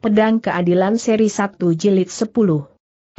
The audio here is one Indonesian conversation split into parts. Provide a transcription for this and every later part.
Pedang Keadilan Seri 1 Jilid 10.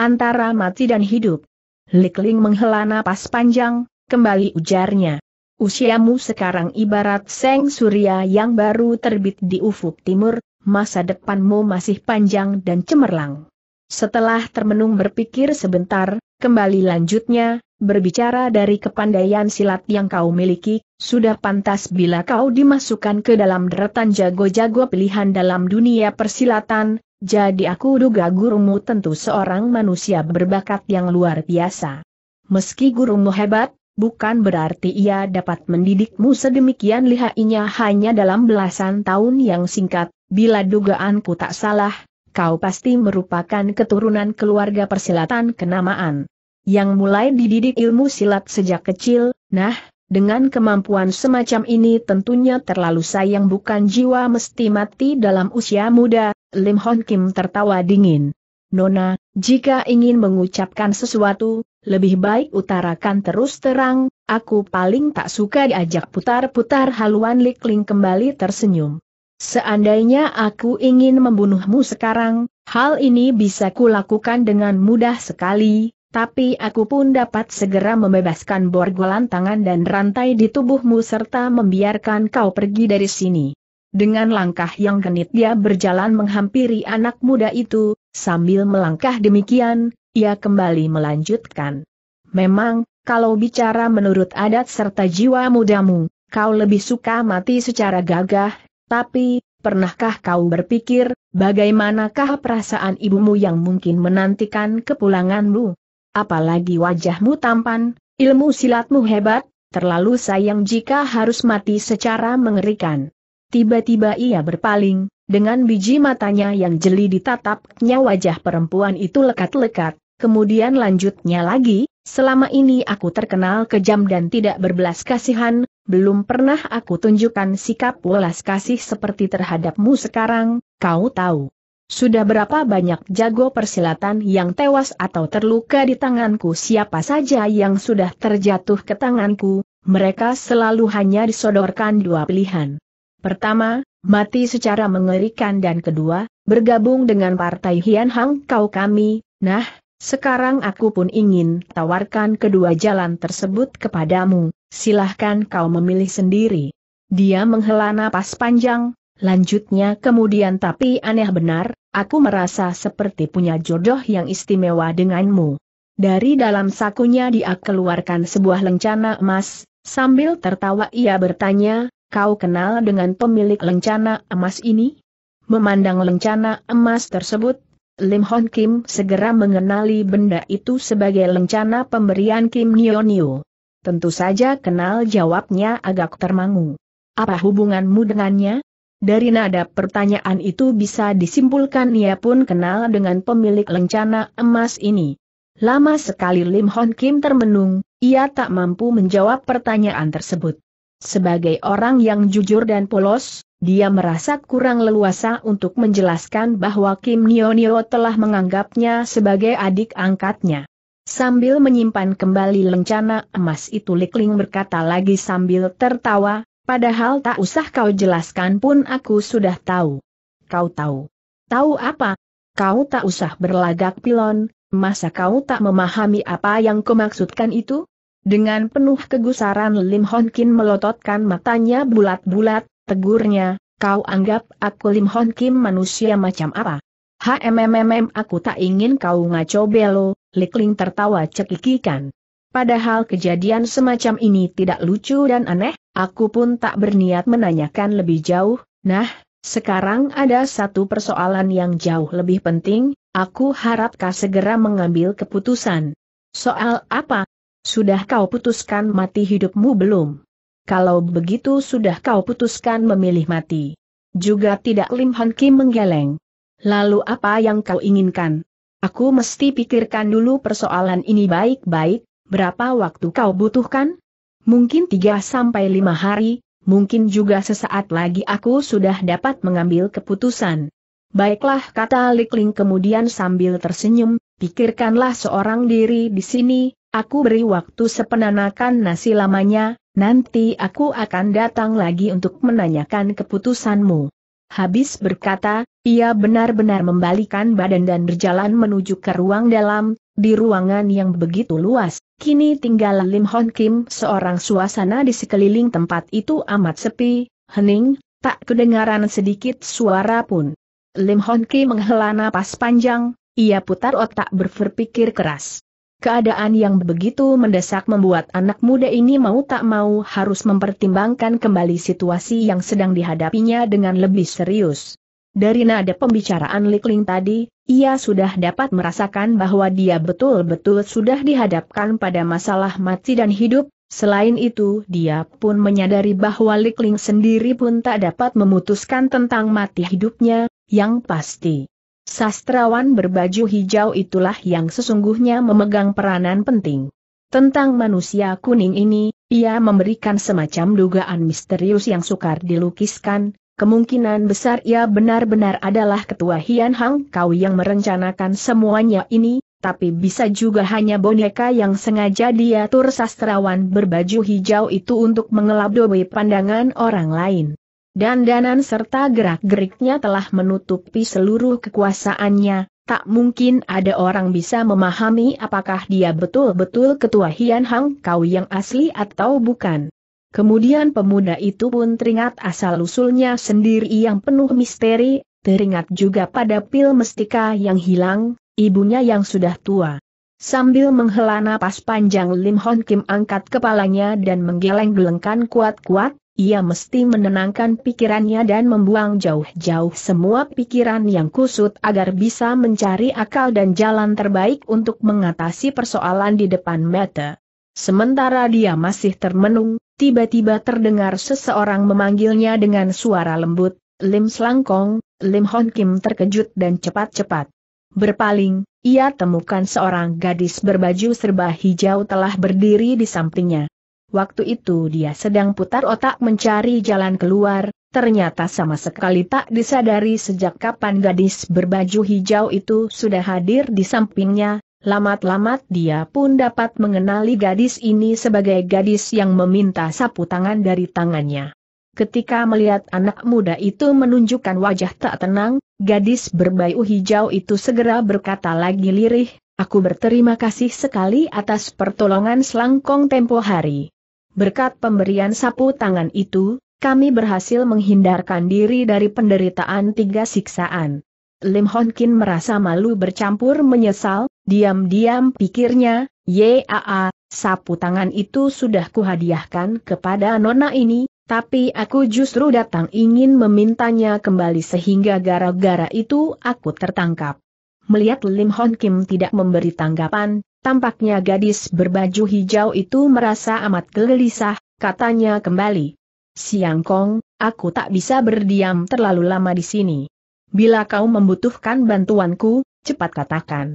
Antara mati dan hidup. Likling menghela napas panjang, kembali ujarnya. Usiamu sekarang ibarat seng surya yang baru terbit di ufuk timur, masa depanmu masih panjang dan cemerlang. Setelah termenung berpikir sebentar, kembali lanjutnya, berbicara dari kepandaian silat yang kau miliki, sudah pantas bila kau dimasukkan ke dalam deretan jago-jago pilihan dalam dunia persilatan, jadi aku duga gurumu tentu seorang manusia berbakat yang luar biasa. Meski gurumu hebat, bukan berarti ia dapat mendidikmu sedemikian lihainya hanya dalam belasan tahun yang singkat, bila dugaanku tak salah, kau pasti merupakan keturunan keluarga persilatan kenamaan yang mulai dididik ilmu silat sejak kecil, nah, dengan kemampuan semacam ini tentunya terlalu sayang bukan jiwa mesti mati dalam usia muda, Lim Hon Kim tertawa dingin. Nona, jika ingin mengucapkan sesuatu, lebih baik utarakan terus terang, aku paling tak suka diajak putar-putar haluan Likling kembali tersenyum. Seandainya aku ingin membunuhmu sekarang, hal ini bisa kulakukan dengan mudah sekali, tapi aku pun dapat segera membebaskan borgolan tangan dan rantai di tubuhmu serta membiarkan kau pergi dari sini. Dengan langkah yang genit dia berjalan menghampiri anak muda itu, sambil melangkah demikian, ia kembali melanjutkan. Memang, kalau bicara menurut adat serta jiwa mudamu, kau lebih suka mati secara gagah, tapi, pernahkah kau berpikir, bagaimanakah perasaan ibumu yang mungkin menantikan kepulanganmu? Apalagi wajahmu tampan, ilmu silatmu hebat, terlalu sayang jika harus mati secara mengerikan. Tiba-tiba ia berpaling, dengan biji matanya yang jeli ditatapnya wajah perempuan itu lekat-lekat, kemudian lanjutnya lagi, selama ini aku terkenal kejam dan tidak berbelas kasihan, belum pernah aku tunjukkan sikap welas kasih seperti terhadapmu sekarang, kau tahu. Sudah berapa banyak jago persilatan yang tewas atau terluka di tanganku siapa saja yang sudah terjatuh ke tanganku, mereka selalu hanya disodorkan dua pilihan. Pertama, mati secara mengerikan dan kedua, bergabung dengan partai Hian Hang Kau kami, nah, sekarang aku pun ingin tawarkan kedua jalan tersebut kepadamu, silahkan kau memilih sendiri. Dia menghela napas panjang, Lanjutnya kemudian tapi aneh benar, Aku merasa seperti punya jodoh yang istimewa denganmu. Dari dalam sakunya dia keluarkan sebuah lencana emas, sambil tertawa ia bertanya, kau kenal dengan pemilik lencana emas ini? Memandang lencana emas tersebut, Lim Hon Kim segera mengenali benda itu sebagai lencana pemberian Kim Nyo. Tentu saja kenal jawabnya agak termangu. Apa hubunganmu dengannya? Dari nada pertanyaan itu bisa disimpulkan ia pun kenal dengan pemilik lencana emas ini. Lama sekali Lim Hon Kim termenung, ia tak mampu menjawab pertanyaan tersebut. Sebagai orang yang jujur dan polos, dia merasa kurang leluasa untuk menjelaskan bahwa Kim Nio Nio telah menganggapnya sebagai adik angkatnya. Sambil menyimpan kembali lencana emas itu Likling berkata lagi sambil tertawa, Padahal tak usah kau jelaskan pun aku sudah tahu. Kau tahu. Tahu apa? Kau tak usah berlagak pilon, masa kau tak memahami apa yang kumaksudkan itu? Dengan penuh kegusaran Lim Hon Kim melototkan matanya bulat-bulat, tegurnya, kau anggap aku Lim Hon Kim manusia macam apa? HMMM aku tak ingin kau ngaco belo, Likling tertawa cekikikan. Padahal kejadian semacam ini tidak lucu dan aneh, aku pun tak berniat menanyakan lebih jauh, nah, sekarang ada satu persoalan yang jauh lebih penting, aku harap segera mengambil keputusan. Soal apa? Sudah kau putuskan mati hidupmu belum? Kalau begitu sudah kau putuskan memilih mati. Juga tidak Lim Han Kim menggeleng. Lalu apa yang kau inginkan? Aku mesti pikirkan dulu persoalan ini baik-baik, Berapa waktu kau butuhkan? Mungkin 3 sampai 5 hari, mungkin juga sesaat lagi aku sudah dapat mengambil keputusan. Baiklah kata Likling kemudian sambil tersenyum, pikirkanlah seorang diri di sini, aku beri waktu sepenanakan nasi lamanya, nanti aku akan datang lagi untuk menanyakan keputusanmu. Habis berkata, ia benar-benar membalikan badan dan berjalan menuju ke ruang dalam, di ruangan yang begitu luas, Kini tinggal Lim Hon Kim seorang suasana di sekeliling tempat itu amat sepi, hening, tak kedengaran sedikit suara pun. Lim Hon Kim menghela napas panjang, ia putar otak berpikir keras. Keadaan yang begitu mendesak membuat anak muda ini mau tak mau harus mempertimbangkan kembali situasi yang sedang dihadapinya dengan lebih serius. Dari nada pembicaraan Likling tadi, ia sudah dapat merasakan bahwa dia betul-betul sudah dihadapkan pada masalah mati dan hidup, selain itu dia pun menyadari bahwa Likling sendiri pun tak dapat memutuskan tentang mati hidupnya, yang pasti. Sastrawan berbaju hijau itulah yang sesungguhnya memegang peranan penting. Tentang manusia kuning ini, ia memberikan semacam dugaan misterius yang sukar dilukiskan, kemungkinan besar ia benar-benar adalah ketua Hian Hang Kau yang merencanakan semuanya ini, tapi bisa juga hanya boneka yang sengaja diatur sastrawan berbaju hijau itu untuk mengelabui pandangan orang lain. Dandanan serta gerak-geriknya telah menutupi seluruh kekuasaannya, tak mungkin ada orang bisa memahami apakah dia betul-betul ketua Hian Hang Kau yang asli atau bukan. Kemudian pemuda itu pun teringat asal-usulnya sendiri yang penuh misteri, teringat juga pada pil mestika yang hilang, ibunya yang sudah tua. Sambil menghela napas panjang Lim Hon Kim angkat kepalanya dan menggeleng-gelengkan kuat-kuat, ia mesti menenangkan pikirannya dan membuang jauh-jauh semua pikiran yang kusut agar bisa mencari akal dan jalan terbaik untuk mengatasi persoalan di depan mata. Sementara dia masih termenung, tiba-tiba terdengar seseorang memanggilnya dengan suara lembut, Lim Slangkong, Lim Hon Kim terkejut dan cepat-cepat. Berpaling, ia temukan seorang gadis berbaju serba hijau telah berdiri di sampingnya. Waktu itu dia sedang putar otak mencari jalan keluar, ternyata sama sekali tak disadari sejak kapan gadis berbaju hijau itu sudah hadir di sampingnya, Lamat-lamat dia pun dapat mengenali gadis ini sebagai gadis yang meminta sapu tangan dari tangannya. Ketika melihat anak muda itu menunjukkan wajah tak tenang, gadis berbayu hijau itu segera berkata lagi lirih, Aku berterima kasih sekali atas pertolongan selangkong tempo hari. Berkat pemberian sapu tangan itu, kami berhasil menghindarkan diri dari penderitaan tiga siksaan. Lim Honkin merasa malu bercampur menyesal, Diam-diam pikirnya, Yaa, sapu tangan itu sudah kuhadiahkan kepada nona ini, tapi aku justru datang ingin memintanya kembali sehingga gara-gara itu aku tertangkap. Melihat Lim Hon Kim tidak memberi tanggapan, tampaknya gadis berbaju hijau itu merasa amat gelisah, katanya kembali. Siang Kong, aku tak bisa berdiam terlalu lama di sini. Bila kau membutuhkan bantuanku, cepat katakan.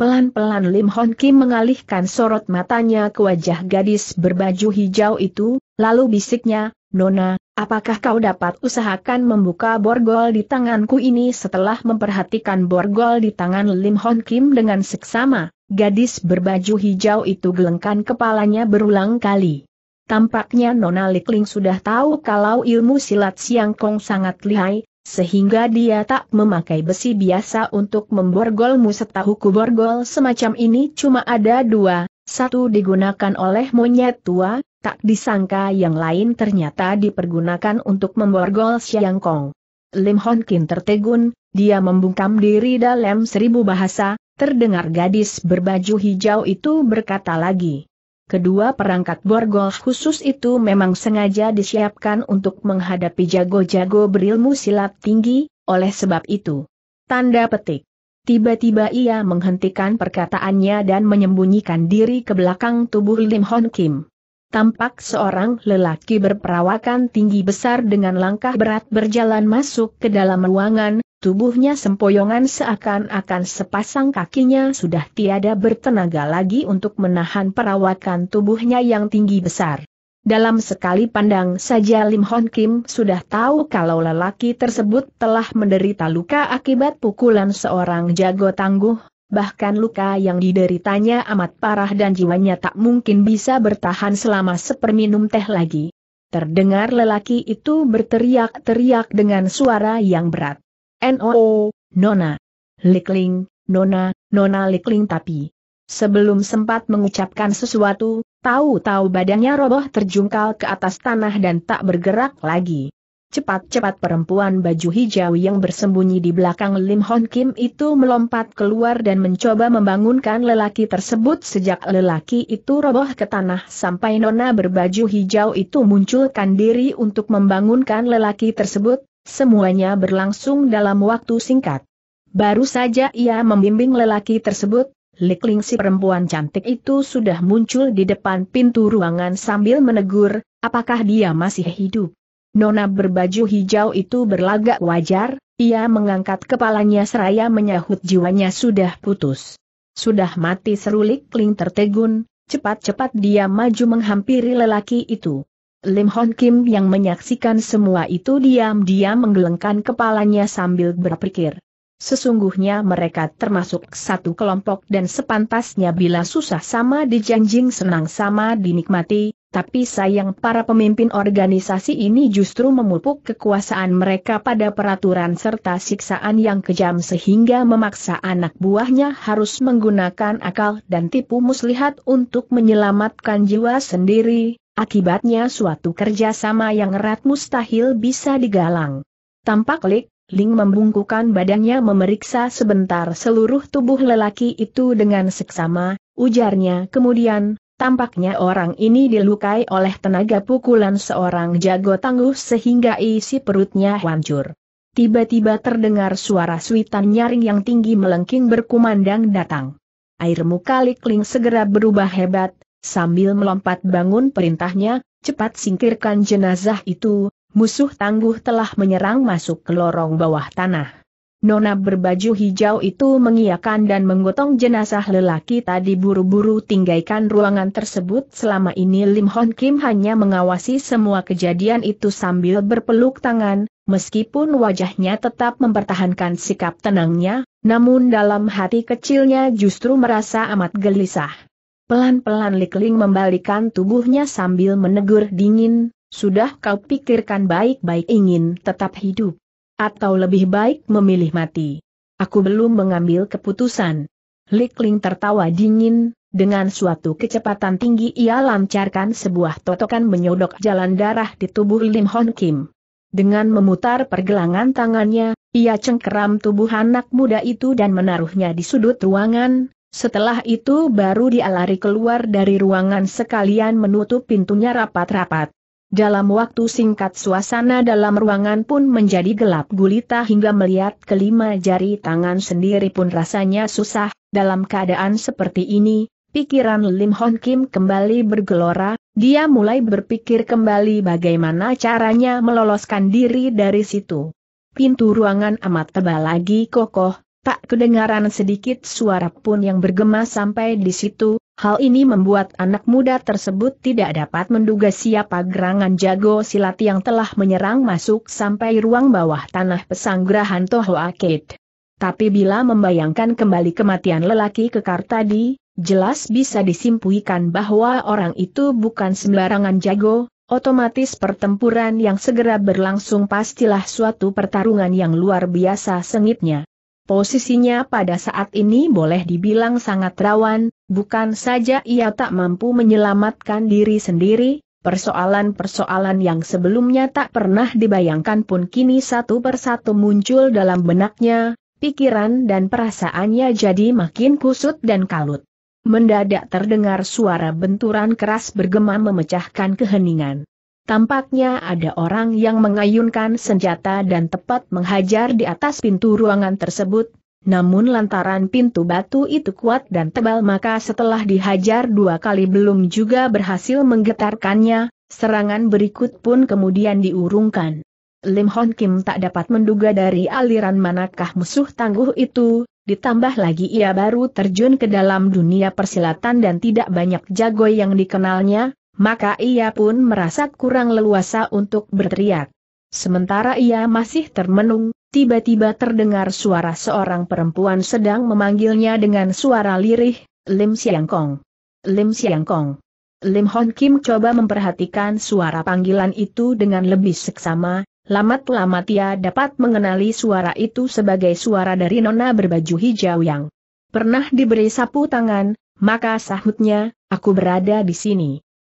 Pelan-pelan Lim Hon Kim mengalihkan sorot matanya ke wajah gadis berbaju hijau itu, lalu bisiknya, Nona, apakah kau dapat usahakan membuka borgol di tanganku ini setelah memperhatikan borgol di tangan Lim Hon Kim dengan seksama? Gadis berbaju hijau itu gelengkan kepalanya berulang kali. Tampaknya Nona Likling sudah tahu kalau ilmu silat Siang Kong sangat lihai, sehingga dia tak memakai besi biasa untuk memborgolmu setahuku borgol semacam ini cuma ada dua, satu digunakan oleh monyet tua, tak disangka yang lain ternyata dipergunakan untuk memborgol Siang Kong. Lim Hon Kin tertegun, dia membungkam diri dalam seribu bahasa, terdengar gadis berbaju hijau itu berkata lagi. Kedua perangkat borgol khusus itu memang sengaja disiapkan untuk menghadapi jago-jago berilmu silat tinggi, oleh sebab itu. Tanda petik. Tiba-tiba ia menghentikan perkataannya dan menyembunyikan diri ke belakang tubuh Lim Hon Kim tampak seorang lelaki berperawakan tinggi besar dengan langkah berat berjalan masuk ke dalam ruangan, tubuhnya sempoyongan seakan-akan sepasang kakinya sudah tiada bertenaga lagi untuk menahan perawakan tubuhnya yang tinggi besar. Dalam sekali pandang saja Lim Hon Kim sudah tahu kalau lelaki tersebut telah menderita luka akibat pukulan seorang jago tangguh, bahkan luka yang dideritanya amat parah dan jiwanya tak mungkin bisa bertahan selama seperminum teh lagi. Terdengar lelaki itu berteriak-teriak dengan suara yang berat. NOO, Nona. Likling, Nona, Nona Likling tapi. Sebelum sempat mengucapkan sesuatu, tahu-tahu badannya roboh terjungkal ke atas tanah dan tak bergerak lagi. Cepat-cepat perempuan baju hijau yang bersembunyi di belakang Lim Hon Kim itu melompat keluar dan mencoba membangunkan lelaki tersebut sejak lelaki itu roboh ke tanah sampai nona berbaju hijau itu munculkan diri untuk membangunkan lelaki tersebut, semuanya berlangsung dalam waktu singkat. Baru saja ia membimbing lelaki tersebut, Likling si perempuan cantik itu sudah muncul di depan pintu ruangan sambil menegur, apakah dia masih hidup. Nona berbaju hijau itu berlagak wajar, ia mengangkat kepalanya seraya menyahut jiwanya sudah putus. Sudah mati Serulik kling Ling tertegun, cepat-cepat dia maju menghampiri lelaki itu. Lim Hon Kim yang menyaksikan semua itu diam-diam menggelengkan kepalanya sambil berpikir. Sesungguhnya mereka termasuk satu kelompok dan sepantasnya bila susah sama dijanjing senang sama dinikmati, tapi sayang para pemimpin organisasi ini justru memupuk kekuasaan mereka pada peraturan serta siksaan yang kejam sehingga memaksa anak buahnya harus menggunakan akal dan tipu muslihat untuk menyelamatkan jiwa sendiri, akibatnya suatu kerjasama yang erat mustahil bisa digalang. Tampak Lik, Ling membungkukan badannya memeriksa sebentar seluruh tubuh lelaki itu dengan seksama, ujarnya kemudian, Tampaknya orang ini dilukai oleh tenaga pukulan seorang jago tangguh sehingga isi perutnya hancur. Tiba-tiba terdengar suara suitan nyaring yang tinggi melengking berkumandang datang. Air muka Likling segera berubah hebat, sambil melompat bangun perintahnya, cepat singkirkan jenazah itu, musuh tangguh telah menyerang masuk ke lorong bawah tanah. Nona berbaju hijau itu mengiakan dan menggotong jenazah lelaki tadi buru-buru tinggalkan ruangan tersebut. Selama ini Lim Hon Kim hanya mengawasi semua kejadian itu sambil berpeluk tangan, meskipun wajahnya tetap mempertahankan sikap tenangnya, namun dalam hati kecilnya justru merasa amat gelisah. Pelan-pelan Likling membalikan tubuhnya sambil menegur dingin, sudah kau pikirkan baik-baik ingin tetap hidup atau lebih baik memilih mati. Aku belum mengambil keputusan. Likling tertawa dingin, dengan suatu kecepatan tinggi ia lancarkan sebuah totokan menyodok jalan darah di tubuh Lim Hon Kim. Dengan memutar pergelangan tangannya, ia cengkeram tubuh anak muda itu dan menaruhnya di sudut ruangan, setelah itu baru dia lari keluar dari ruangan sekalian menutup pintunya rapat-rapat. Dalam waktu singkat suasana dalam ruangan pun menjadi gelap gulita hingga melihat kelima jari tangan sendiri pun rasanya susah, dalam keadaan seperti ini, pikiran Lim Hon Kim kembali bergelora, dia mulai berpikir kembali bagaimana caranya meloloskan diri dari situ. Pintu ruangan amat tebal lagi kokoh, tak kedengaran sedikit suara pun yang bergema sampai di situ, Hal ini membuat anak muda tersebut tidak dapat menduga siapa gerangan jago silat yang telah menyerang masuk sampai ruang bawah tanah pesanggrahan Toho Akit. Tapi bila membayangkan kembali kematian lelaki kekar tadi, jelas bisa disimpulkan bahwa orang itu bukan sembarangan jago, otomatis pertempuran yang segera berlangsung pastilah suatu pertarungan yang luar biasa sengitnya. Posisinya pada saat ini boleh dibilang sangat rawan, bukan saja ia tak mampu menyelamatkan diri sendiri, persoalan-persoalan yang sebelumnya tak pernah dibayangkan pun kini satu persatu muncul dalam benaknya, pikiran dan perasaannya jadi makin kusut dan kalut. Mendadak terdengar suara benturan keras bergema memecahkan keheningan. Tampaknya ada orang yang mengayunkan senjata dan tepat menghajar di atas pintu ruangan tersebut, namun lantaran pintu batu itu kuat dan tebal maka setelah dihajar dua kali belum juga berhasil menggetarkannya, serangan berikut pun kemudian diurungkan. Lim Hon Kim tak dapat menduga dari aliran manakah musuh tangguh itu, ditambah lagi ia baru terjun ke dalam dunia persilatan dan tidak banyak jago yang dikenalnya, maka ia pun merasa kurang leluasa untuk berteriak. Sementara ia masih termenung, tiba-tiba terdengar suara seorang perempuan sedang memanggilnya dengan suara lirih, Lim Siang Kong. Lim Siang Kong. Lim Hon Kim coba memperhatikan suara panggilan itu dengan lebih seksama, lamat-lamat ia dapat mengenali suara itu sebagai suara dari nona berbaju hijau yang pernah diberi sapu tangan, maka sahutnya, aku berada di sini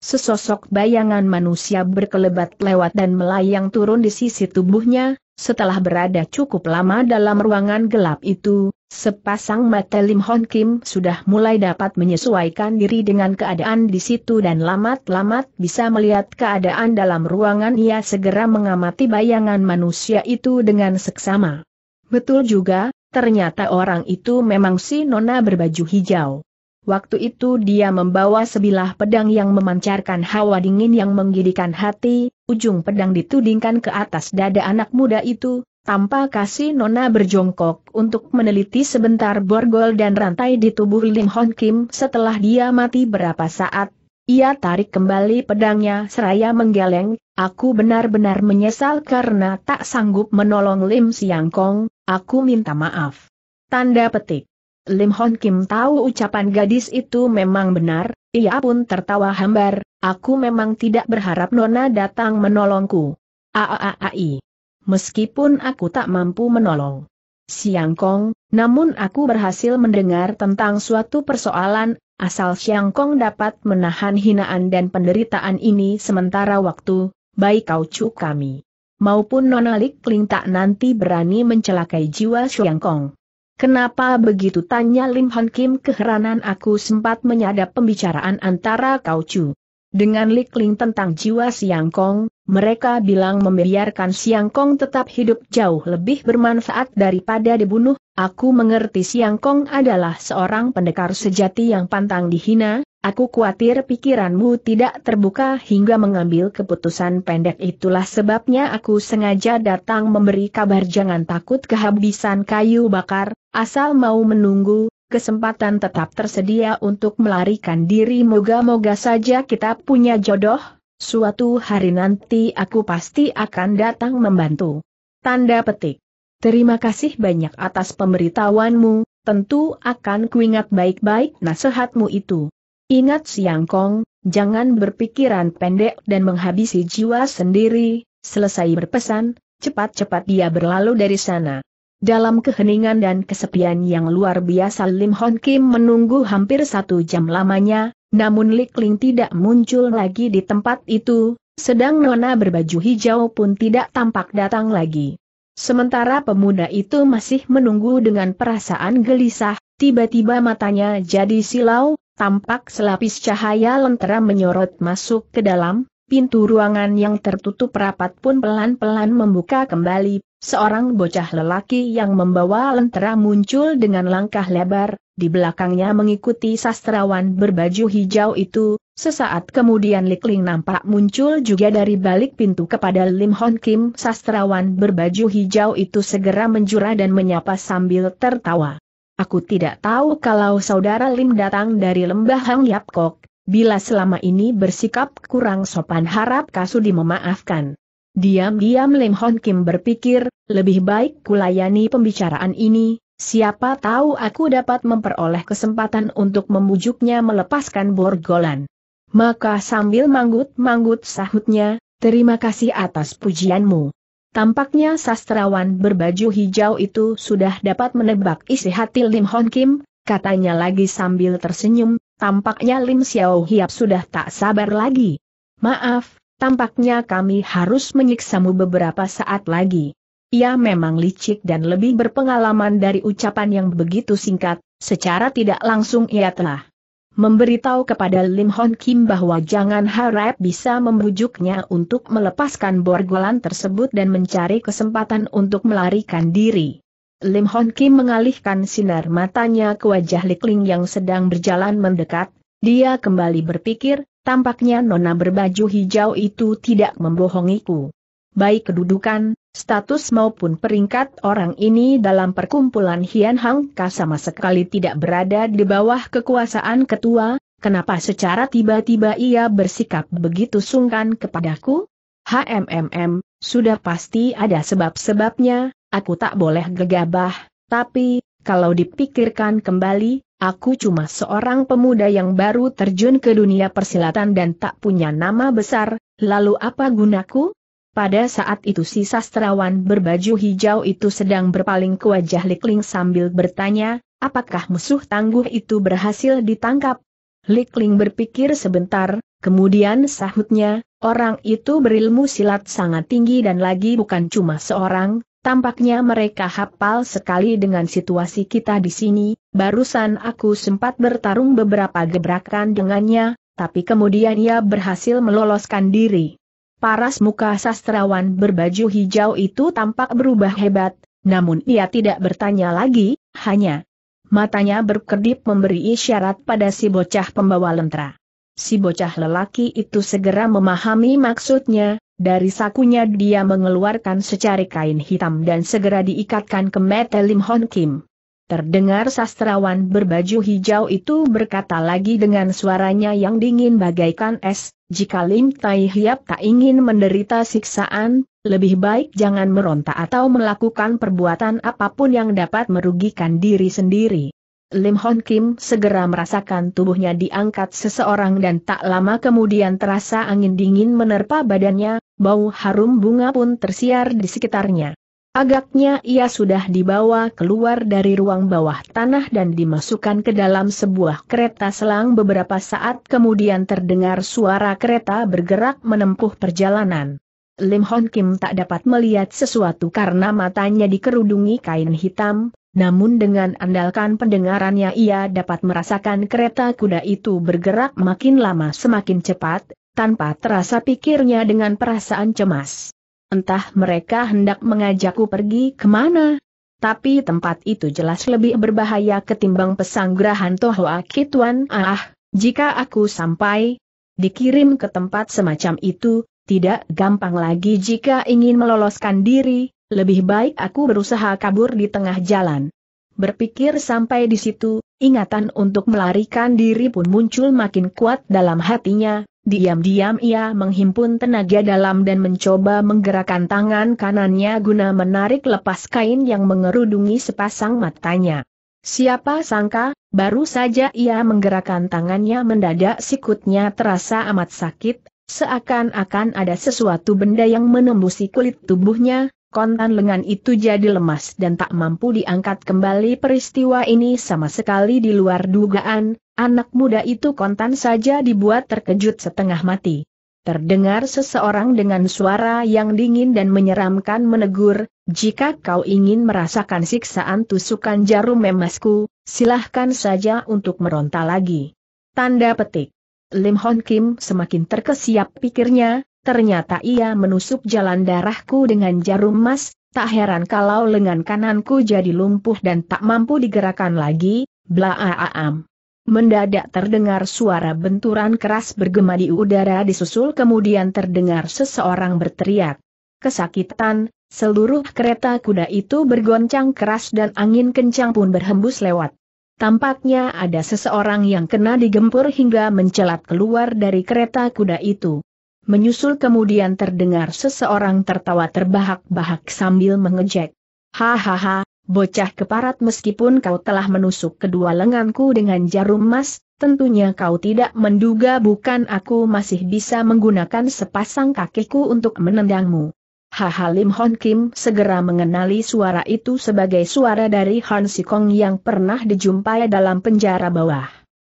sesosok bayangan manusia berkelebat lewat dan melayang turun di sisi tubuhnya, setelah berada cukup lama dalam ruangan gelap itu, sepasang mata Lim Hon Kim sudah mulai dapat menyesuaikan diri dengan keadaan di situ dan lamat-lamat bisa melihat keadaan dalam ruangan ia segera mengamati bayangan manusia itu dengan seksama. Betul juga, ternyata orang itu memang si Nona berbaju hijau. Waktu itu dia membawa sebilah pedang yang memancarkan hawa dingin yang menggidikan hati, ujung pedang ditudingkan ke atas dada anak muda itu, tanpa kasih Nona berjongkok untuk meneliti sebentar borgol dan rantai di tubuh Lim Hon Kim setelah dia mati berapa saat. Ia tarik kembali pedangnya seraya menggeleng, aku benar-benar menyesal karena tak sanggup menolong Lim Siang Kong, aku minta maaf. Tanda petik. Lim Hon Kim tahu ucapan gadis itu memang benar, ia pun tertawa hambar, aku memang tidak berharap Nona datang menolongku. Aaai. Meskipun aku tak mampu menolong. Siang Kong, namun aku berhasil mendengar tentang suatu persoalan, asal Siang Kong dapat menahan hinaan dan penderitaan ini sementara waktu, baik kau cu kami. Maupun Nona Lik Ling tak nanti berani mencelakai jiwa Siang Kong. Kenapa begitu tanya Lim Han Kim keheranan aku sempat menyadap pembicaraan antara Kau Chu. Dengan Kling tentang jiwa Siang Kong, mereka bilang membiarkan Siang Kong tetap hidup jauh lebih bermanfaat daripada dibunuh, aku mengerti Siang Kong adalah seorang pendekar sejati yang pantang dihina, aku khawatir pikiranmu tidak terbuka hingga mengambil keputusan pendek itulah sebabnya aku sengaja datang memberi kabar jangan takut kehabisan kayu bakar, Asal mau menunggu, kesempatan tetap tersedia untuk melarikan diri moga-moga saja kita punya jodoh, suatu hari nanti aku pasti akan datang membantu. Tanda petik. Terima kasih banyak atas pemberitahuanmu, tentu akan kuingat baik-baik nasihatmu itu. Ingat Siang Kong, jangan berpikiran pendek dan menghabisi jiwa sendiri, selesai berpesan, cepat-cepat dia berlalu dari sana. Dalam keheningan dan kesepian yang luar biasa Lim Hon Kim menunggu hampir satu jam lamanya, namun Lik Ling tidak muncul lagi di tempat itu, sedang Nona berbaju hijau pun tidak tampak datang lagi. Sementara pemuda itu masih menunggu dengan perasaan gelisah, tiba-tiba matanya jadi silau, tampak selapis cahaya lentera menyorot masuk ke dalam, Pintu ruangan yang tertutup rapat pun pelan-pelan membuka kembali, seorang bocah lelaki yang membawa lentera muncul dengan langkah lebar, di belakangnya mengikuti sastrawan berbaju hijau itu, sesaat kemudian Likling nampak muncul juga dari balik pintu kepada Lim Hon Kim sastrawan berbaju hijau itu segera menjura dan menyapa sambil tertawa. Aku tidak tahu kalau saudara Lim datang dari lembah Hang Kok, Bila selama ini bersikap kurang sopan harap Kasudi memaafkan. Diam-diam Lim Hon Kim berpikir, lebih baik kulayani pembicaraan ini, siapa tahu aku dapat memperoleh kesempatan untuk membujuknya melepaskan borgolan. Maka sambil manggut-manggut sahutnya, terima kasih atas pujianmu. Tampaknya sastrawan berbaju hijau itu sudah dapat menebak isi hati Lim Hon Kim, katanya lagi sambil tersenyum, Tampaknya Lim Xiao Hiap sudah tak sabar lagi. Maaf, tampaknya kami harus menyiksamu beberapa saat lagi. Ia memang licik dan lebih berpengalaman dari ucapan yang begitu singkat, secara tidak langsung ia telah memberitahu kepada Lim Hon Kim bahwa jangan harap bisa membujuknya untuk melepaskan borgolan tersebut dan mencari kesempatan untuk melarikan diri. Lim Hon Kim mengalihkan sinar matanya ke wajah Likling yang sedang berjalan mendekat, dia kembali berpikir, tampaknya nona berbaju hijau itu tidak membohongiku. Baik kedudukan, status maupun peringkat orang ini dalam perkumpulan Hian Hang Ka sama sekali tidak berada di bawah kekuasaan ketua, kenapa secara tiba-tiba ia bersikap begitu sungkan kepadaku? HMMM, sudah pasti ada sebab-sebabnya, aku tak boleh gegabah, tapi, kalau dipikirkan kembali, aku cuma seorang pemuda yang baru terjun ke dunia persilatan dan tak punya nama besar, lalu apa gunaku? Pada saat itu si sastrawan berbaju hijau itu sedang berpaling ke wajah Likling sambil bertanya, apakah musuh tangguh itu berhasil ditangkap? Likling berpikir sebentar, kemudian sahutnya, orang itu berilmu silat sangat tinggi dan lagi bukan cuma seorang, Tampaknya mereka hafal sekali dengan situasi kita di sini, barusan aku sempat bertarung beberapa gebrakan dengannya, tapi kemudian ia berhasil meloloskan diri. Paras muka sastrawan berbaju hijau itu tampak berubah hebat, namun ia tidak bertanya lagi, hanya matanya berkedip memberi isyarat pada si bocah pembawa lentera. Si bocah lelaki itu segera memahami maksudnya, dari sakunya dia mengeluarkan secari kain hitam dan segera diikatkan ke mete Lim Hon Kim. Terdengar sastrawan berbaju hijau itu berkata lagi dengan suaranya yang dingin bagaikan es, jika Lim Tai Hiap tak ingin menderita siksaan, lebih baik jangan meronta atau melakukan perbuatan apapun yang dapat merugikan diri sendiri. Lim Hon Kim segera merasakan tubuhnya diangkat seseorang dan tak lama kemudian terasa angin dingin menerpa badannya, bau harum bunga pun tersiar di sekitarnya. Agaknya ia sudah dibawa keluar dari ruang bawah tanah dan dimasukkan ke dalam sebuah kereta selang beberapa saat kemudian terdengar suara kereta bergerak menempuh perjalanan. Lim Hon Kim tak dapat melihat sesuatu karena matanya dikerudungi kain hitam, namun dengan andalkan pendengarannya ia dapat merasakan kereta kuda itu bergerak makin lama semakin cepat, tanpa terasa pikirnya dengan perasaan cemas. Entah mereka hendak mengajakku pergi kemana? Tapi tempat itu jelas lebih berbahaya ketimbang pesanggrahan Tohoa Kituan Ah, jika aku sampai dikirim ke tempat semacam itu, tidak gampang lagi jika ingin meloloskan diri, lebih baik aku berusaha kabur di tengah jalan. Berpikir sampai di situ, ingatan untuk melarikan diri pun muncul makin kuat dalam hatinya, diam-diam ia menghimpun tenaga dalam dan mencoba menggerakkan tangan kanannya guna menarik lepas kain yang mengerudungi sepasang matanya. Siapa sangka, baru saja ia menggerakkan tangannya mendadak sikutnya terasa amat sakit, seakan-akan ada sesuatu benda yang menembusi kulit tubuhnya, kontan lengan itu jadi lemas dan tak mampu diangkat kembali peristiwa ini sama sekali di luar dugaan, anak muda itu kontan saja dibuat terkejut setengah mati. Terdengar seseorang dengan suara yang dingin dan menyeramkan menegur, jika kau ingin merasakan siksaan tusukan jarum emasku, silahkan saja untuk meronta lagi. Tanda petik. Lim Hon Kim semakin terkesiap pikirnya, ternyata ia menusuk jalan darahku dengan jarum emas, tak heran kalau lengan kananku jadi lumpuh dan tak mampu digerakkan lagi, aam. Mendadak terdengar suara benturan keras bergema di udara disusul kemudian terdengar seseorang berteriak. Kesakitan, seluruh kereta kuda itu bergoncang keras dan angin kencang pun berhembus lewat. Tampaknya ada seseorang yang kena digempur hingga mencelat keluar dari kereta kuda itu. Menyusul kemudian terdengar seseorang tertawa terbahak-bahak sambil mengejek. Hahaha, bocah keparat meskipun kau telah menusuk kedua lenganku dengan jarum emas, tentunya kau tidak menduga bukan aku masih bisa menggunakan sepasang kakiku untuk menendangmu. Haha Lim Hon Kim segera mengenali suara itu sebagai suara dari Han Sikong yang pernah dijumpai dalam penjara bawah.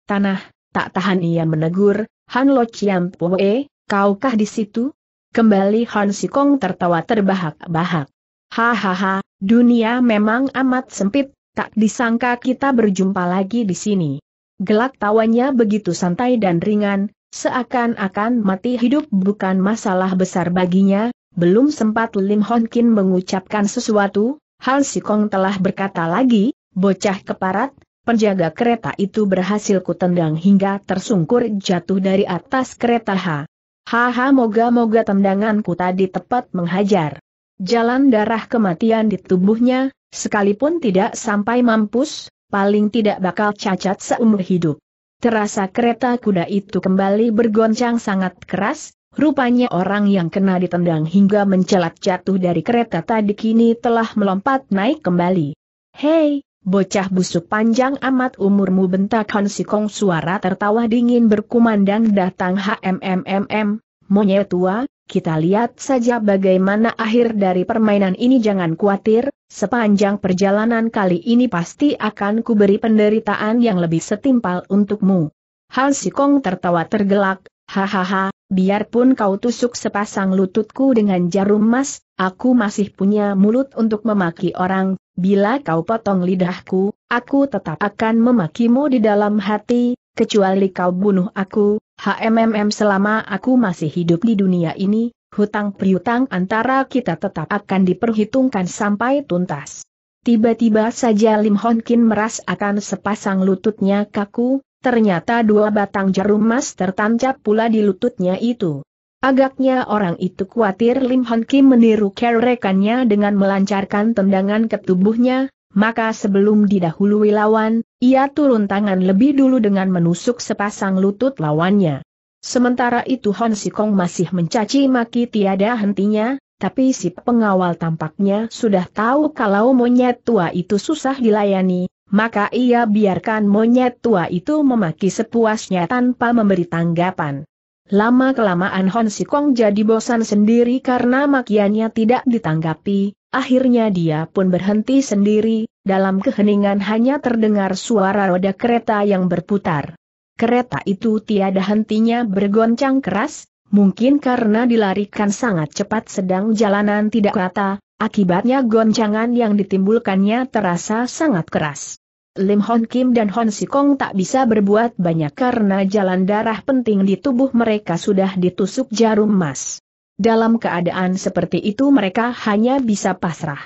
Tanah, tak tahan ia menegur, Han Lo Chiam Pue, Kaukah di situ? Kembali Han Sikong tertawa terbahak-bahak. Hahaha, dunia memang amat sempit, tak disangka kita berjumpa lagi di sini. Gelak tawanya begitu santai dan ringan, seakan-akan mati hidup bukan masalah besar baginya, belum sempat Lim Hon Kin mengucapkan sesuatu, Han Sikong telah berkata lagi, bocah keparat, penjaga kereta itu berhasil kutendang hingga tersungkur jatuh dari atas kereta H. Haha moga-moga tendanganku tadi tepat menghajar. Jalan darah kematian di tubuhnya, sekalipun tidak sampai mampus, paling tidak bakal cacat seumur hidup. Terasa kereta kuda itu kembali bergoncang sangat keras, rupanya orang yang kena ditendang hingga mencelat jatuh dari kereta tadi kini telah melompat naik kembali. Hei, Bocah busuk panjang amat umurmu bentak si Kong suara tertawa dingin berkumandang datang HMMMM, monyet tua, kita lihat saja bagaimana akhir dari permainan ini jangan khawatir, sepanjang perjalanan kali ini pasti akan kuberi penderitaan yang lebih setimpal untukmu. Han Kong tertawa tergelak, Hahaha, biarpun kau tusuk sepasang lututku dengan jarum emas, aku masih punya mulut untuk memaki orang, bila kau potong lidahku, aku tetap akan memakimu di dalam hati, kecuali kau bunuh aku, HMMM selama aku masih hidup di dunia ini, hutang priutang antara kita tetap akan diperhitungkan sampai tuntas. Tiba-tiba saja Lim Honkin meras akan sepasang lututnya kaku, ternyata dua batang jarum emas tertancap pula di lututnya itu. Agaknya orang itu khawatir Lim Hon Kim meniru kerekannya dengan melancarkan tendangan ke tubuhnya, maka sebelum didahului lawan, ia turun tangan lebih dulu dengan menusuk sepasang lutut lawannya. Sementara itu Hon Sikong masih mencaci maki tiada hentinya, tapi si pengawal tampaknya sudah tahu kalau monyet tua itu susah dilayani, maka ia biarkan monyet tua itu memaki sepuasnya tanpa memberi tanggapan. Lama-kelamaan Hon Sikong jadi bosan sendiri karena makiannya tidak ditanggapi, akhirnya dia pun berhenti sendiri, dalam keheningan hanya terdengar suara roda kereta yang berputar. Kereta itu tiada hentinya bergoncang keras, mungkin karena dilarikan sangat cepat sedang jalanan tidak rata, Akibatnya goncangan yang ditimbulkannya terasa sangat keras. Lim Hon Kim dan Hon Sikong tak bisa berbuat banyak karena jalan darah penting di tubuh mereka sudah ditusuk jarum emas. Dalam keadaan seperti itu mereka hanya bisa pasrah.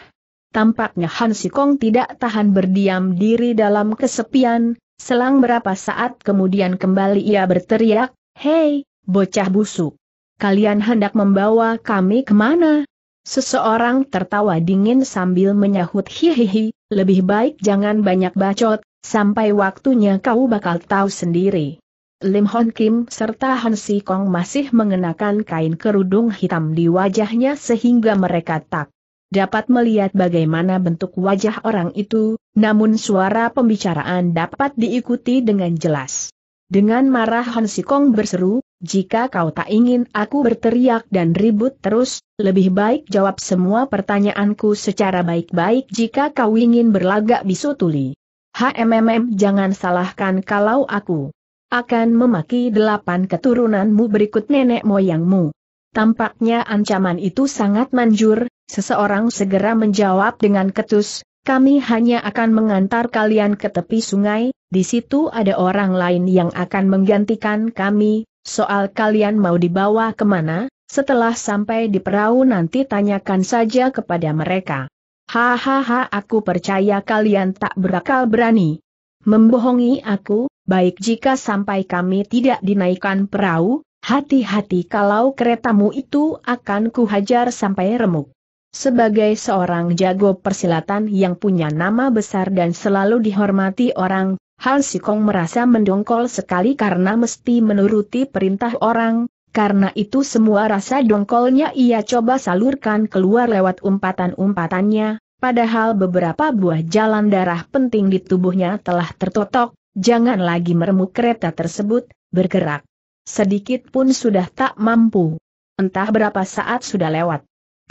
Tampaknya Han Sikong tidak tahan berdiam diri dalam kesepian, selang berapa saat kemudian kembali ia berteriak, Hei, bocah busuk! Kalian hendak membawa kami kemana? Seseorang tertawa dingin sambil menyahut hihihi, lebih baik jangan banyak bacot, sampai waktunya kau bakal tahu sendiri. Lim Hon Kim serta Han Si Kong masih mengenakan kain kerudung hitam di wajahnya sehingga mereka tak dapat melihat bagaimana bentuk wajah orang itu, namun suara pembicaraan dapat diikuti dengan jelas. Dengan marah Han Si Kong berseru, jika kau tak ingin aku berteriak dan ribut terus, lebih baik jawab semua pertanyaanku secara baik-baik jika kau ingin berlagak bisu tuli. HMMM jangan salahkan kalau aku akan memaki delapan keturunanmu berikut nenek moyangmu. Tampaknya ancaman itu sangat manjur, seseorang segera menjawab dengan ketus, kami hanya akan mengantar kalian ke tepi sungai, di situ ada orang lain yang akan menggantikan kami, Soal kalian mau dibawa kemana, setelah sampai di perahu nanti tanyakan saja kepada mereka. Hahaha aku percaya kalian tak berakal berani. Membohongi aku, baik jika sampai kami tidak dinaikkan perahu, hati-hati kalau keretamu itu akan kuhajar sampai remuk. Sebagai seorang jago persilatan yang punya nama besar dan selalu dihormati orang, Han Sikong merasa mendongkol sekali karena mesti menuruti perintah orang, karena itu semua rasa dongkolnya ia coba salurkan keluar lewat umpatan-umpatannya, padahal beberapa buah jalan darah penting di tubuhnya telah tertotok, jangan lagi meremuk kereta tersebut, bergerak. Sedikit pun sudah tak mampu. Entah berapa saat sudah lewat.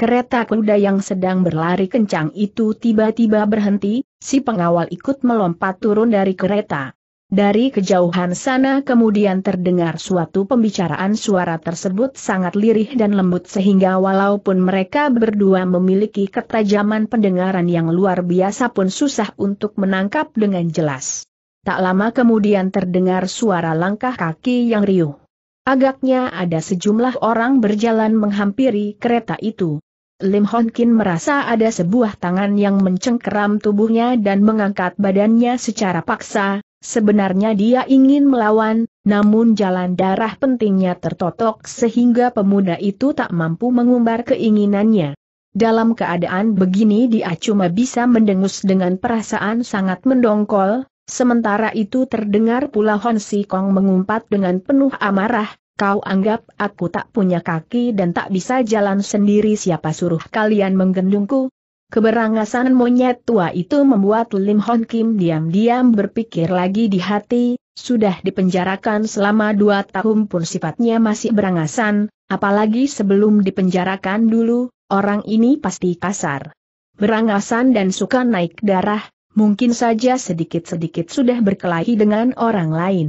Kereta kuda yang sedang berlari kencang itu tiba-tiba berhenti, si pengawal ikut melompat turun dari kereta. Dari kejauhan sana kemudian terdengar suatu pembicaraan suara tersebut sangat lirih dan lembut sehingga walaupun mereka berdua memiliki ketajaman pendengaran yang luar biasa pun susah untuk menangkap dengan jelas. Tak lama kemudian terdengar suara langkah kaki yang riuh. Agaknya ada sejumlah orang berjalan menghampiri kereta itu. Lim Hon Kin merasa ada sebuah tangan yang mencengkeram tubuhnya dan mengangkat badannya secara paksa, sebenarnya dia ingin melawan, namun jalan darah pentingnya tertotok sehingga pemuda itu tak mampu mengumbar keinginannya. Dalam keadaan begini dia cuma bisa mendengus dengan perasaan sangat mendongkol, sementara itu terdengar pula Hon Si Kong mengumpat dengan penuh amarah, Kau anggap aku tak punya kaki dan tak bisa jalan sendiri siapa suruh kalian menggendungku? Keberangasan monyet tua itu membuat Lim Hon Kim diam-diam berpikir lagi di hati, sudah dipenjarakan selama dua tahun pun sifatnya masih berangasan, apalagi sebelum dipenjarakan dulu, orang ini pasti kasar. Berangasan dan suka naik darah, mungkin saja sedikit-sedikit sudah berkelahi dengan orang lain.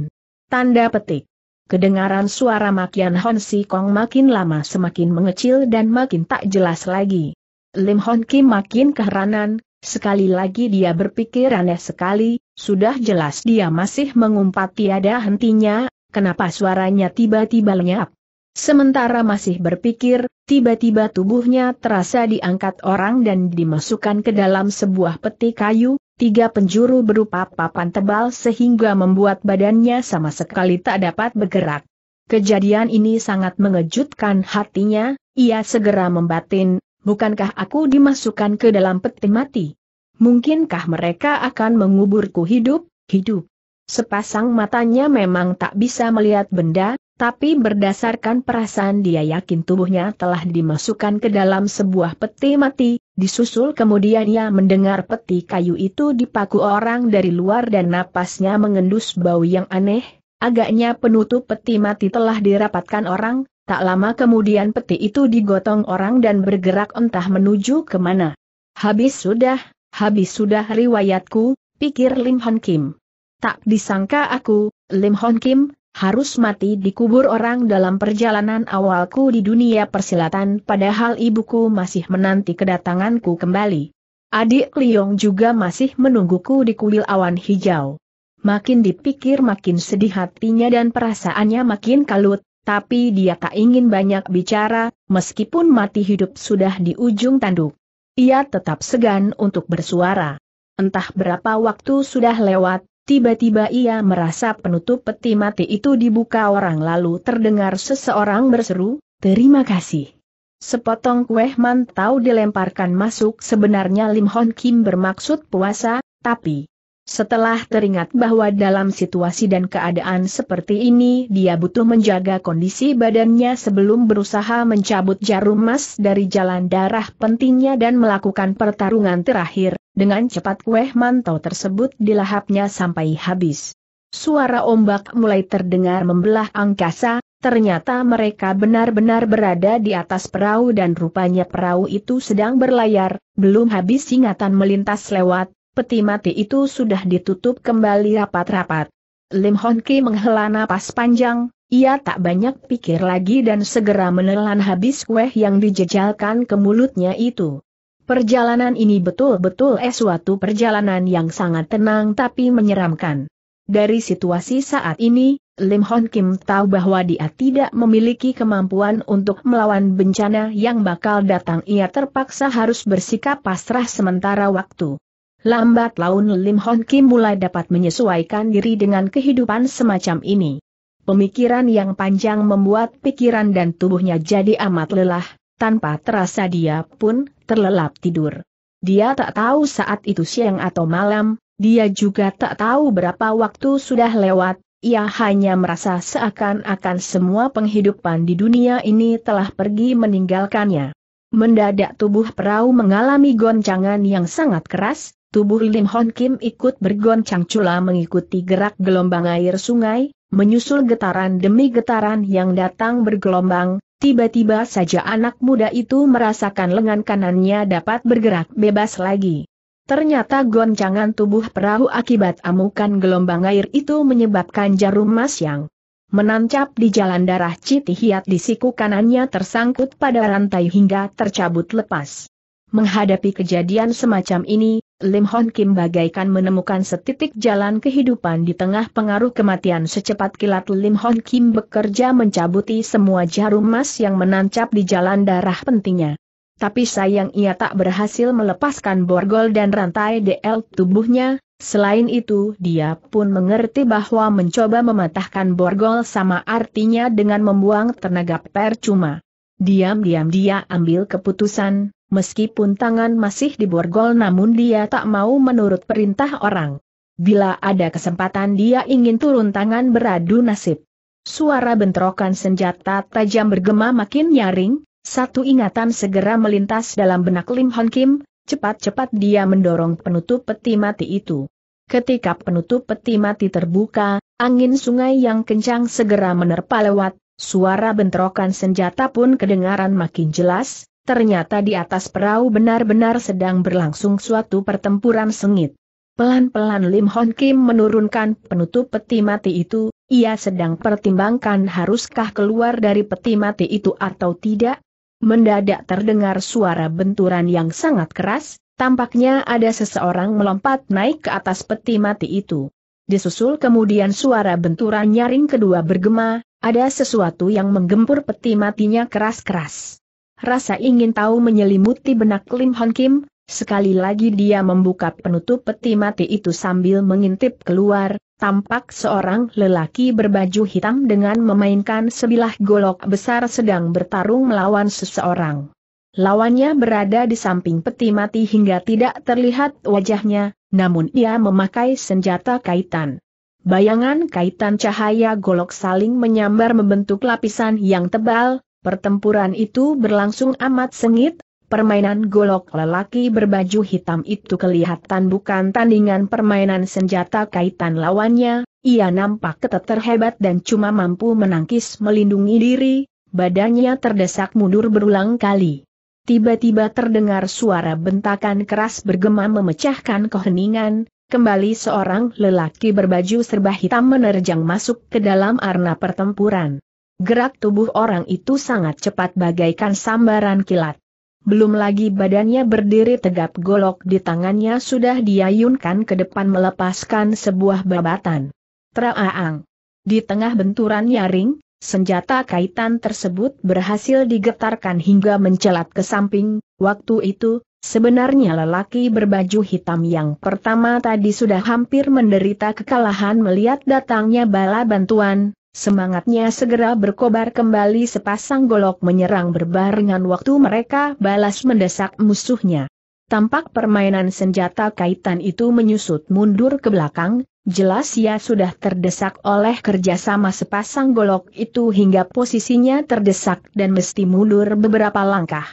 Tanda petik kedengaran suara makian Hon Si Kong makin lama semakin mengecil dan makin tak jelas lagi. Lim Hon Kim makin keheranan, sekali lagi dia berpikir aneh sekali, sudah jelas dia masih mengumpat tiada hentinya, kenapa suaranya tiba-tiba lenyap. Sementara masih berpikir, tiba-tiba tubuhnya terasa diangkat orang dan dimasukkan ke dalam sebuah peti kayu, tiga penjuru berupa papan tebal sehingga membuat badannya sama sekali tak dapat bergerak. Kejadian ini sangat mengejutkan hatinya, ia segera membatin, bukankah aku dimasukkan ke dalam peti mati? Mungkinkah mereka akan menguburku hidup, hidup? Sepasang matanya memang tak bisa melihat benda, tapi berdasarkan perasaan dia yakin tubuhnya telah dimasukkan ke dalam sebuah peti mati, disusul kemudian ia mendengar peti kayu itu dipaku orang dari luar dan napasnya mengendus bau yang aneh, agaknya penutup peti mati telah dirapatkan orang, tak lama kemudian peti itu digotong orang dan bergerak entah menuju kemana. Habis sudah, habis sudah riwayatku, pikir Lim Hon Kim. Tak disangka aku, Lim Hon Kim, harus mati dikubur orang dalam perjalanan awalku di dunia persilatan padahal ibuku masih menanti kedatanganku kembali. Adik Liong juga masih menungguku di kuil awan hijau. Makin dipikir makin sedih hatinya dan perasaannya makin kalut, tapi dia tak ingin banyak bicara, meskipun mati hidup sudah di ujung tanduk. Ia tetap segan untuk bersuara. Entah berapa waktu sudah lewat, Tiba-tiba ia merasa penutup peti mati itu dibuka orang lalu terdengar seseorang berseru, terima kasih. Sepotong kue mantau dilemparkan masuk sebenarnya Lim Hon Kim bermaksud puasa, tapi setelah teringat bahwa dalam situasi dan keadaan seperti ini dia butuh menjaga kondisi badannya sebelum berusaha mencabut jarum emas dari jalan darah pentingnya dan melakukan pertarungan terakhir, dengan cepat kueh mantau tersebut dilahapnya sampai habis. Suara ombak mulai terdengar membelah angkasa, ternyata mereka benar-benar berada di atas perahu dan rupanya perahu itu sedang berlayar, belum habis ingatan melintas lewat, peti mati itu sudah ditutup kembali rapat-rapat. Lim Hon Ki menghela napas panjang, ia tak banyak pikir lagi dan segera menelan habis kue yang dijejalkan ke mulutnya itu. Perjalanan ini betul-betul eh suatu perjalanan yang sangat tenang tapi menyeramkan. Dari situasi saat ini, Lim Hon Kim tahu bahwa dia tidak memiliki kemampuan untuk melawan bencana yang bakal datang ia terpaksa harus bersikap pasrah sementara waktu. Lambat laun Lim Hon Kim mulai dapat menyesuaikan diri dengan kehidupan semacam ini. Pemikiran yang panjang membuat pikiran dan tubuhnya jadi amat lelah, tanpa terasa dia pun terlelap tidur. Dia tak tahu saat itu siang atau malam, dia juga tak tahu berapa waktu sudah lewat, ia hanya merasa seakan-akan semua penghidupan di dunia ini telah pergi meninggalkannya. Mendadak tubuh perahu mengalami goncangan yang sangat keras, Tubuh Lim Hon Kim ikut bergoncang cula mengikuti gerak gelombang air sungai, menyusul getaran demi getaran yang datang bergelombang, tiba-tiba saja anak muda itu merasakan lengan kanannya dapat bergerak bebas lagi. Ternyata goncangan tubuh perahu akibat amukan gelombang air itu menyebabkan jarum emas yang menancap di jalan darah Citihiat di siku kanannya tersangkut pada rantai hingga tercabut lepas. Menghadapi kejadian semacam ini, Lim Hon Kim bagaikan menemukan setitik jalan kehidupan di tengah pengaruh kematian secepat kilat Lim Hon Kim bekerja mencabuti semua jarum emas yang menancap di jalan darah pentingnya. Tapi sayang ia tak berhasil melepaskan borgol dan rantai DL tubuhnya, selain itu dia pun mengerti bahwa mencoba mematahkan borgol sama artinya dengan membuang tenaga percuma. Diam-diam dia ambil keputusan, meskipun tangan masih diborgol namun dia tak mau menurut perintah orang. Bila ada kesempatan dia ingin turun tangan beradu nasib. Suara bentrokan senjata tajam bergema makin nyaring, satu ingatan segera melintas dalam benak Lim Hon Kim, cepat-cepat dia mendorong penutup peti mati itu. Ketika penutup peti mati terbuka, angin sungai yang kencang segera menerpa lewat, suara bentrokan senjata pun kedengaran makin jelas, Ternyata di atas perahu benar-benar sedang berlangsung suatu pertempuran sengit. Pelan-pelan Lim Hon Kim menurunkan penutup peti mati itu, ia sedang pertimbangkan haruskah keluar dari peti mati itu atau tidak. Mendadak terdengar suara benturan yang sangat keras, tampaknya ada seseorang melompat naik ke atas peti mati itu. Disusul kemudian suara benturan nyaring kedua bergema, ada sesuatu yang menggempur peti matinya keras-keras rasa ingin tahu menyelimuti benak Lim Hon Kim, sekali lagi dia membuka penutup peti mati itu sambil mengintip keluar, tampak seorang lelaki berbaju hitam dengan memainkan sebilah golok besar sedang bertarung melawan seseorang. Lawannya berada di samping peti mati hingga tidak terlihat wajahnya, namun ia memakai senjata kaitan. Bayangan kaitan cahaya golok saling menyambar membentuk lapisan yang tebal, Pertempuran itu berlangsung amat sengit, permainan golok lelaki berbaju hitam itu kelihatan bukan tandingan permainan senjata kaitan lawannya, ia nampak keteter terhebat dan cuma mampu menangkis melindungi diri, badannya terdesak mundur berulang kali. Tiba-tiba terdengar suara bentakan keras bergema memecahkan keheningan, kembali seorang lelaki berbaju serba hitam menerjang masuk ke dalam arena pertempuran. Gerak tubuh orang itu sangat cepat bagaikan sambaran kilat. Belum lagi badannya berdiri tegap golok di tangannya sudah diayunkan ke depan melepaskan sebuah babatan. Traaang. Di tengah benturan nyaring, senjata kaitan tersebut berhasil digetarkan hingga mencelat ke samping, waktu itu, sebenarnya lelaki berbaju hitam yang pertama tadi sudah hampir menderita kekalahan melihat datangnya bala bantuan, Semangatnya segera berkobar kembali sepasang golok menyerang berbarengan waktu mereka balas mendesak musuhnya. Tampak permainan senjata kaitan itu menyusut mundur ke belakang, jelas ia sudah terdesak oleh kerjasama sepasang golok itu hingga posisinya terdesak dan mesti mundur beberapa langkah.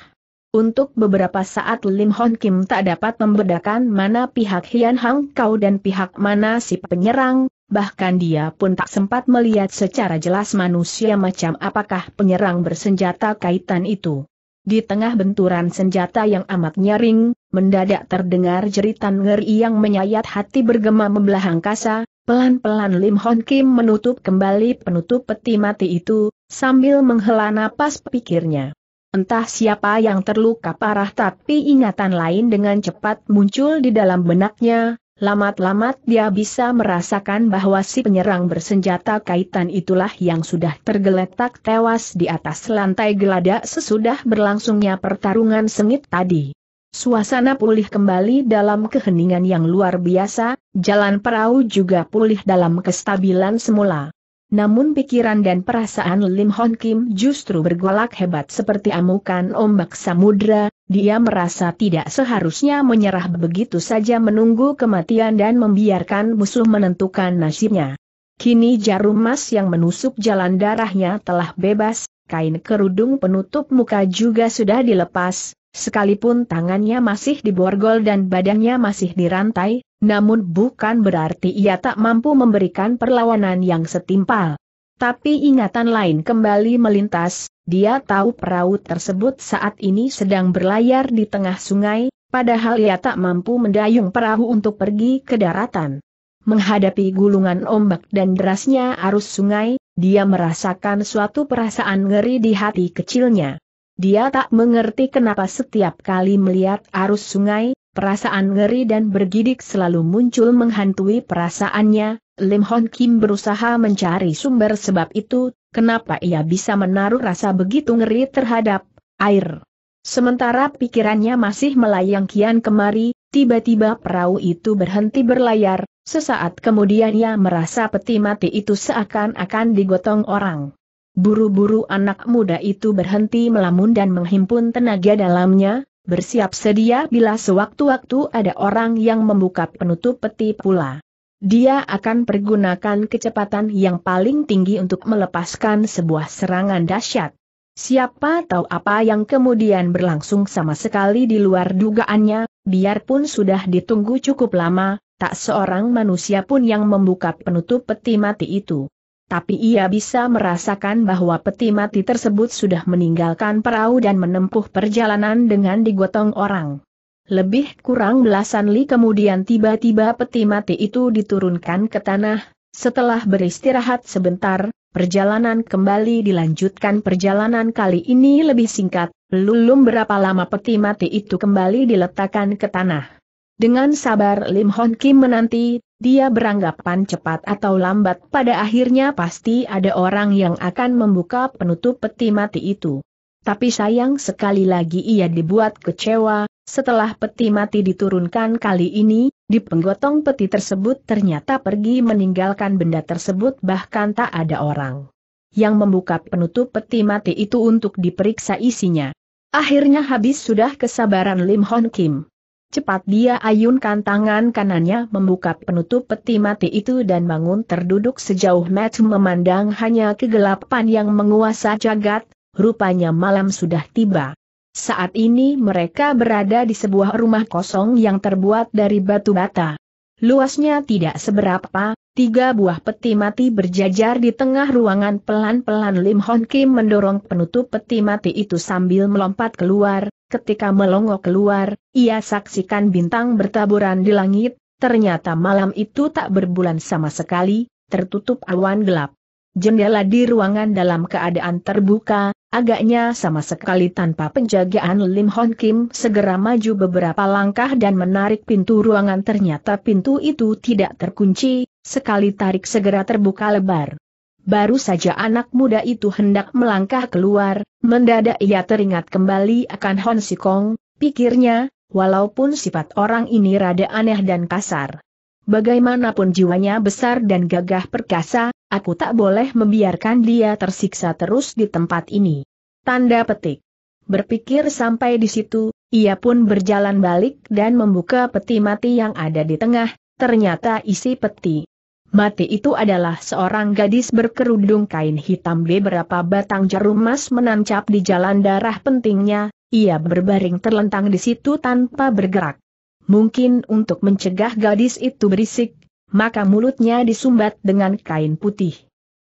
Untuk beberapa saat Lim Hon Kim tak dapat membedakan mana pihak Hian Hang Kau dan pihak mana si penyerang, bahkan dia pun tak sempat melihat secara jelas manusia macam apakah penyerang bersenjata kaitan itu. Di tengah benturan senjata yang amat nyaring, mendadak terdengar jeritan ngeri yang menyayat hati bergema membelah angkasa, pelan-pelan Lim Hon Kim menutup kembali penutup peti mati itu, sambil menghela napas pikirnya. Entah siapa yang terluka parah tapi ingatan lain dengan cepat muncul di dalam benaknya, Lamat-lamat dia bisa merasakan bahwa si penyerang bersenjata kaitan itulah yang sudah tergeletak tewas di atas lantai geladak sesudah berlangsungnya pertarungan sengit tadi. Suasana pulih kembali dalam keheningan yang luar biasa, jalan perahu juga pulih dalam kestabilan semula namun pikiran dan perasaan Lim Hon Kim justru bergolak hebat seperti amukan ombak samudra, dia merasa tidak seharusnya menyerah begitu saja menunggu kematian dan membiarkan musuh menentukan nasibnya. Kini jarum emas yang menusuk jalan darahnya telah bebas, kain kerudung penutup muka juga sudah dilepas, Sekalipun tangannya masih diborgol dan badannya masih dirantai, namun bukan berarti ia tak mampu memberikan perlawanan yang setimpal. Tapi ingatan lain kembali melintas, dia tahu perahu tersebut saat ini sedang berlayar di tengah sungai, padahal ia tak mampu mendayung perahu untuk pergi ke daratan. Menghadapi gulungan ombak dan derasnya arus sungai, dia merasakan suatu perasaan ngeri di hati kecilnya. Dia tak mengerti kenapa setiap kali melihat arus sungai, perasaan ngeri dan bergidik selalu muncul menghantui perasaannya. Lim Hon Kim berusaha mencari sumber sebab itu, kenapa ia bisa menaruh rasa begitu ngeri terhadap air. Sementara pikirannya masih melayang kian kemari, tiba-tiba perahu itu berhenti berlayar, sesaat kemudian ia merasa peti mati itu seakan-akan digotong orang. Buru-buru anak muda itu berhenti melamun dan menghimpun tenaga dalamnya, bersiap sedia bila sewaktu-waktu ada orang yang membuka penutup peti pula. Dia akan pergunakan kecepatan yang paling tinggi untuk melepaskan sebuah serangan dahsyat. Siapa tahu apa yang kemudian berlangsung sama sekali di luar dugaannya, biarpun sudah ditunggu cukup lama, tak seorang manusia pun yang membuka penutup peti mati itu tapi ia bisa merasakan bahwa peti mati tersebut sudah meninggalkan perahu dan menempuh perjalanan dengan digotong orang. Lebih kurang belasan li kemudian tiba-tiba peti mati itu diturunkan ke tanah, setelah beristirahat sebentar, perjalanan kembali dilanjutkan perjalanan kali ini lebih singkat, belum berapa lama peti mati itu kembali diletakkan ke tanah. Dengan sabar Lim Hon Kim menanti, dia beranggapan cepat atau lambat pada akhirnya pasti ada orang yang akan membuka penutup peti mati itu. Tapi sayang sekali lagi ia dibuat kecewa, setelah peti mati diturunkan kali ini, di penggotong peti tersebut ternyata pergi meninggalkan benda tersebut bahkan tak ada orang yang membuka penutup peti mati itu untuk diperiksa isinya. Akhirnya habis sudah kesabaran Lim Hon Kim. Cepat dia ayunkan tangan kanannya membuka penutup peti mati itu dan bangun terduduk sejauh mat memandang hanya kegelapan yang menguasai jagat, rupanya malam sudah tiba. Saat ini mereka berada di sebuah rumah kosong yang terbuat dari batu bata. Luasnya tidak seberapa, Tiga buah peti mati berjajar di tengah ruangan pelan-pelan Lim Hon Kim mendorong penutup peti mati itu sambil melompat keluar, ketika melongo keluar, ia saksikan bintang bertaburan di langit, ternyata malam itu tak berbulan sama sekali, tertutup awan gelap. Jendela di ruangan dalam keadaan terbuka, agaknya sama sekali tanpa penjagaan Lim Hon Kim segera maju beberapa langkah dan menarik pintu ruangan ternyata pintu itu tidak terkunci, sekali tarik segera terbuka lebar. Baru saja anak muda itu hendak melangkah keluar, mendadak ia teringat kembali akan Hon Sikong, pikirnya, walaupun sifat orang ini rada aneh dan kasar. Bagaimanapun jiwanya besar dan gagah perkasa, aku tak boleh membiarkan dia tersiksa terus di tempat ini. Tanda petik. Berpikir sampai di situ, ia pun berjalan balik dan membuka peti mati yang ada di tengah, ternyata isi peti Mati itu adalah seorang gadis berkerudung kain hitam beberapa batang jarum emas menancap di jalan darah pentingnya, ia berbaring terlentang di situ tanpa bergerak. Mungkin untuk mencegah gadis itu berisik, maka mulutnya disumbat dengan kain putih.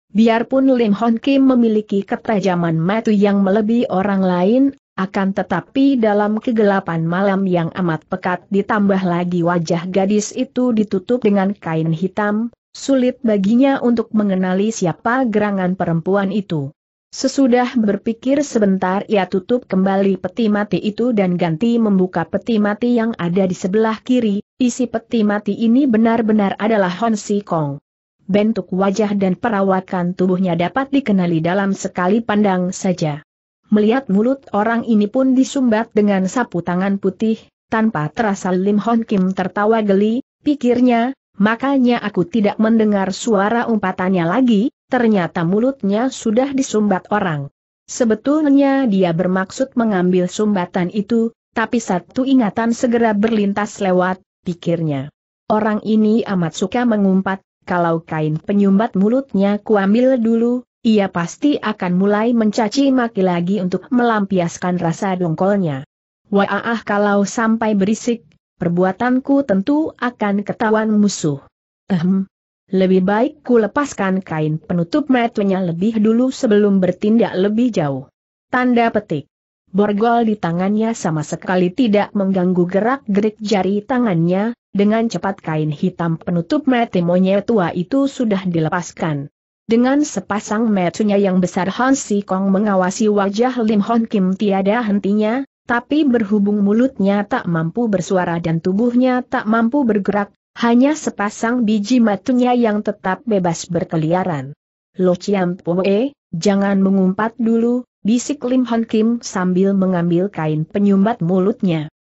Biarpun Lim Hon Kim memiliki ketajaman mata yang melebihi orang lain, akan tetapi dalam kegelapan malam yang amat pekat ditambah lagi wajah gadis itu ditutup dengan kain hitam, sulit baginya untuk mengenali siapa gerangan perempuan itu. Sesudah berpikir sebentar ia tutup kembali peti mati itu dan ganti membuka peti mati yang ada di sebelah kiri, isi peti mati ini benar-benar adalah Hon Si Kong. Bentuk wajah dan perawakan tubuhnya dapat dikenali dalam sekali pandang saja. Melihat mulut orang ini pun disumbat dengan sapu tangan putih, tanpa terasa Lim Hon Kim tertawa geli, pikirnya, makanya aku tidak mendengar suara umpatannya lagi, ternyata mulutnya sudah disumbat orang. Sebetulnya dia bermaksud mengambil sumbatan itu, tapi satu ingatan segera berlintas lewat, pikirnya. Orang ini amat suka mengumpat, kalau kain penyumbat mulutnya kuambil dulu, ia pasti akan mulai mencaci maki lagi untuk melampiaskan rasa dongkolnya. Wah ah, ah kalau sampai berisik, perbuatanku tentu akan ketahuan musuh. Ehem. Lebih baik ku lepaskan kain penutup matanya lebih dulu sebelum bertindak lebih jauh. Tanda petik. Borgol di tangannya sama sekali tidak mengganggu gerak-gerik jari tangannya, dengan cepat kain hitam penutup mete monyet tua itu sudah dilepaskan. Dengan sepasang matanya yang besar Hansi Kong mengawasi wajah Lim Hon Kim tiada hentinya, tapi berhubung mulutnya tak mampu bersuara dan tubuhnya tak mampu bergerak, hanya sepasang biji matunya yang tetap bebas berkeliaran. Lo Chiam Poe, jangan mengumpat dulu, bisik Lim Hon Kim sambil mengambil kain penyumbat mulutnya.